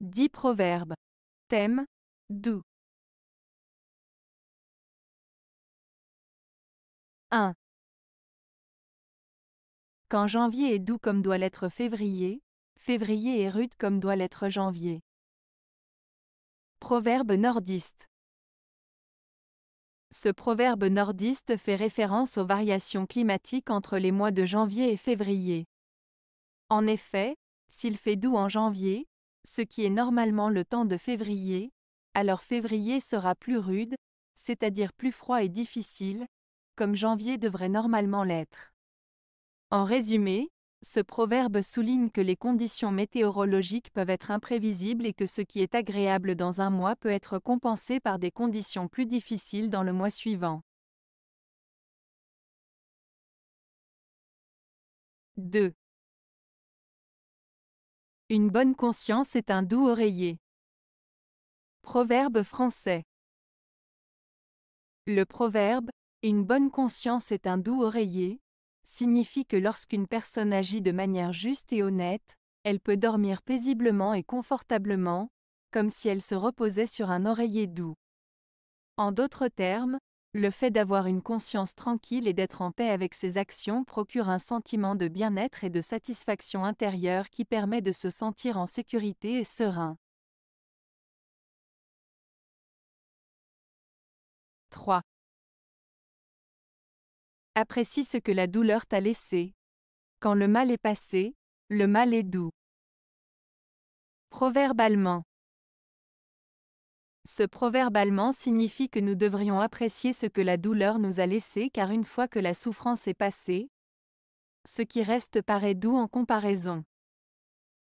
10 proverbes. Thème doux. 1. Quand janvier est doux comme doit l'être février, février est rude comme doit l'être janvier. Proverbe nordiste. Ce proverbe nordiste fait référence aux variations climatiques entre les mois de janvier et février. En effet, s'il fait doux en janvier, ce qui est normalement le temps de février, alors février sera plus rude, c'est-à-dire plus froid et difficile, comme janvier devrait normalement l'être. En résumé, ce proverbe souligne que les conditions météorologiques peuvent être imprévisibles et que ce qui est agréable dans un mois peut être compensé par des conditions plus difficiles dans le mois suivant. 2. Une bonne conscience est un doux oreiller. Proverbe français. Le proverbe Une bonne conscience est un doux oreiller signifie que lorsqu'une personne agit de manière juste et honnête, elle peut dormir paisiblement et confortablement, comme si elle se reposait sur un oreiller doux. En d'autres termes, le fait d'avoir une conscience tranquille et d'être en paix avec ses actions procure un sentiment de bien-être et de satisfaction intérieure qui permet de se sentir en sécurité et serein. 3. Apprécie ce que la douleur t'a laissé. Quand le mal est passé, le mal est doux. Proverbe allemand. Ce proverbe allemand signifie que nous devrions apprécier ce que la douleur nous a laissé car une fois que la souffrance est passée, ce qui reste paraît doux en comparaison.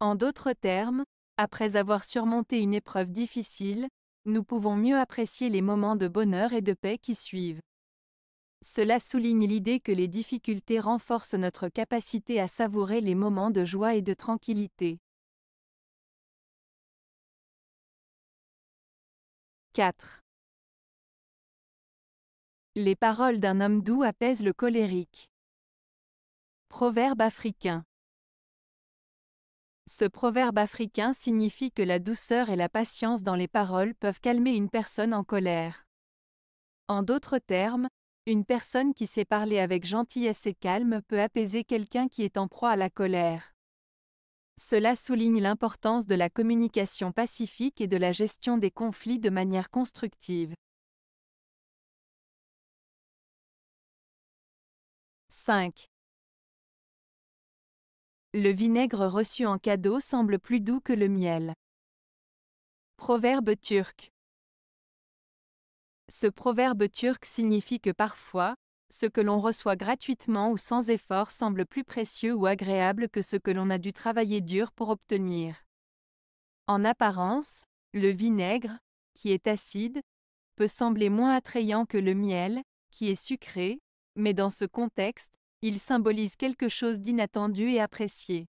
En d'autres termes, après avoir surmonté une épreuve difficile, nous pouvons mieux apprécier les moments de bonheur et de paix qui suivent. Cela souligne l'idée que les difficultés renforcent notre capacité à savourer les moments de joie et de tranquillité. 4. Les paroles d'un homme doux apaisent le colérique. Proverbe africain. Ce proverbe africain signifie que la douceur et la patience dans les paroles peuvent calmer une personne en colère. En d'autres termes, une personne qui sait parler avec gentillesse et calme peut apaiser quelqu'un qui est en proie à la colère. Cela souligne l'importance de la communication pacifique et de la gestion des conflits de manière constructive. 5. Le vinaigre reçu en cadeau semble plus doux que le miel. Proverbe turc. Ce proverbe turc signifie que parfois, ce que l'on reçoit gratuitement ou sans effort semble plus précieux ou agréable que ce que l'on a dû travailler dur pour obtenir. En apparence, le vinaigre, qui est acide, peut sembler moins attrayant que le miel, qui est sucré, mais dans ce contexte, il symbolise quelque chose d'inattendu et apprécié.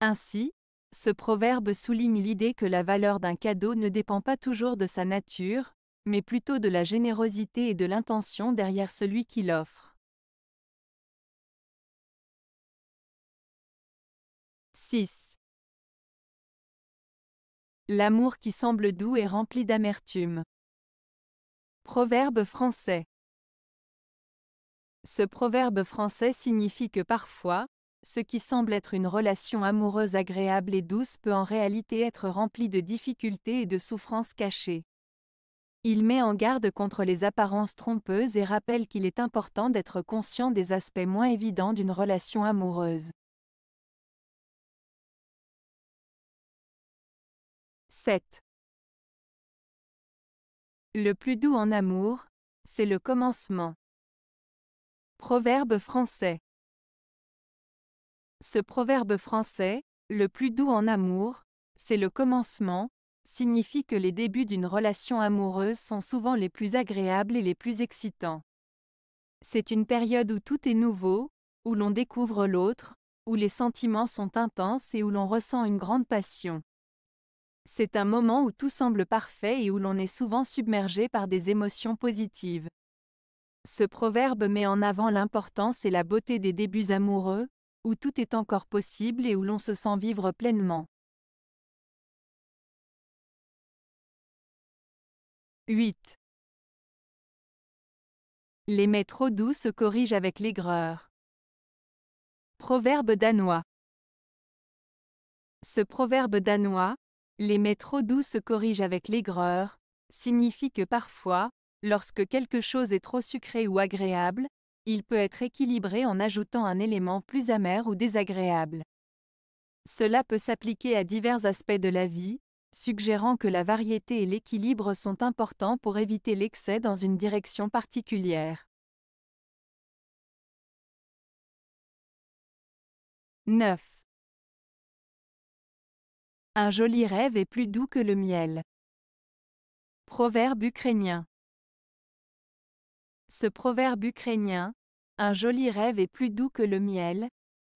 Ainsi, ce proverbe souligne l'idée que la valeur d'un cadeau ne dépend pas toujours de sa nature, mais plutôt de la générosité et de l'intention derrière celui qui l'offre. 6. L'amour qui semble doux est rempli d'amertume. Proverbe français. Ce proverbe français signifie que parfois, ce qui semble être une relation amoureuse agréable et douce peut en réalité être rempli de difficultés et de souffrances cachées. Il met en garde contre les apparences trompeuses et rappelle qu'il est important d'être conscient des aspects moins évidents d'une relation amoureuse. 7. Le plus doux en amour, c'est le commencement. Proverbe français. Ce proverbe français, le plus doux en amour, c'est le commencement, signifie que les débuts d'une relation amoureuse sont souvent les plus agréables et les plus excitants. C'est une période où tout est nouveau, où l'on découvre l'autre, où les sentiments sont intenses et où l'on ressent une grande passion. C'est un moment où tout semble parfait et où l'on est souvent submergé par des émotions positives. Ce proverbe met en avant l'importance et la beauté des débuts amoureux, où tout est encore possible et où l'on se sent vivre pleinement. 8. Les mets trop doux se corrigent avec l'aigreur. Proverbe danois. Ce proverbe danois, les mets trop doux se corrigent avec l'aigreur, signifie que parfois, lorsque quelque chose est trop sucré ou agréable, il peut être équilibré en ajoutant un élément plus amer ou désagréable. Cela peut s'appliquer à divers aspects de la vie, suggérant que la variété et l'équilibre sont importants pour éviter l'excès dans une direction particulière. 9. Un joli rêve est plus doux que le miel. Proverbe ukrainien. Ce proverbe ukrainien, un joli rêve est plus doux que le miel,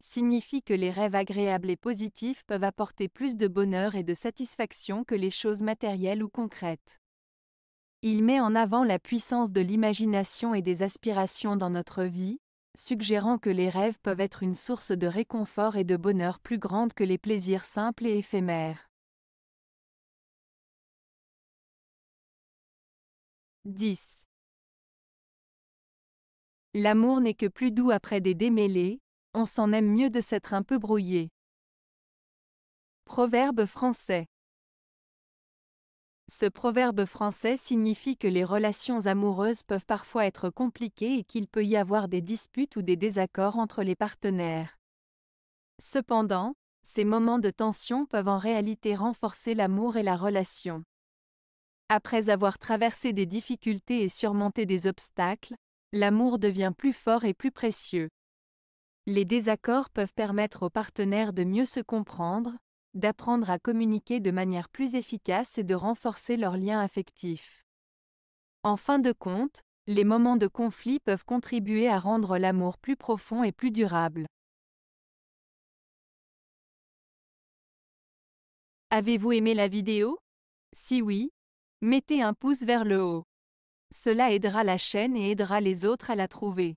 signifie que les rêves agréables et positifs peuvent apporter plus de bonheur et de satisfaction que les choses matérielles ou concrètes. Il met en avant la puissance de l'imagination et des aspirations dans notre vie, suggérant que les rêves peuvent être une source de réconfort et de bonheur plus grande que les plaisirs simples et éphémères. 10. L'amour n'est que plus doux après des démêlés, on s'en aime mieux de s'être un peu brouillé. Proverbe français Ce proverbe français signifie que les relations amoureuses peuvent parfois être compliquées et qu'il peut y avoir des disputes ou des désaccords entre les partenaires. Cependant, ces moments de tension peuvent en réalité renforcer l'amour et la relation. Après avoir traversé des difficultés et surmonté des obstacles, l'amour devient plus fort et plus précieux. Les désaccords peuvent permettre aux partenaires de mieux se comprendre, d'apprendre à communiquer de manière plus efficace et de renforcer leurs liens affectifs. En fin de compte, les moments de conflit peuvent contribuer à rendre l'amour plus profond et plus durable. Avez-vous aimé la vidéo Si oui, mettez un pouce vers le haut. Cela aidera la chaîne et aidera les autres à la trouver.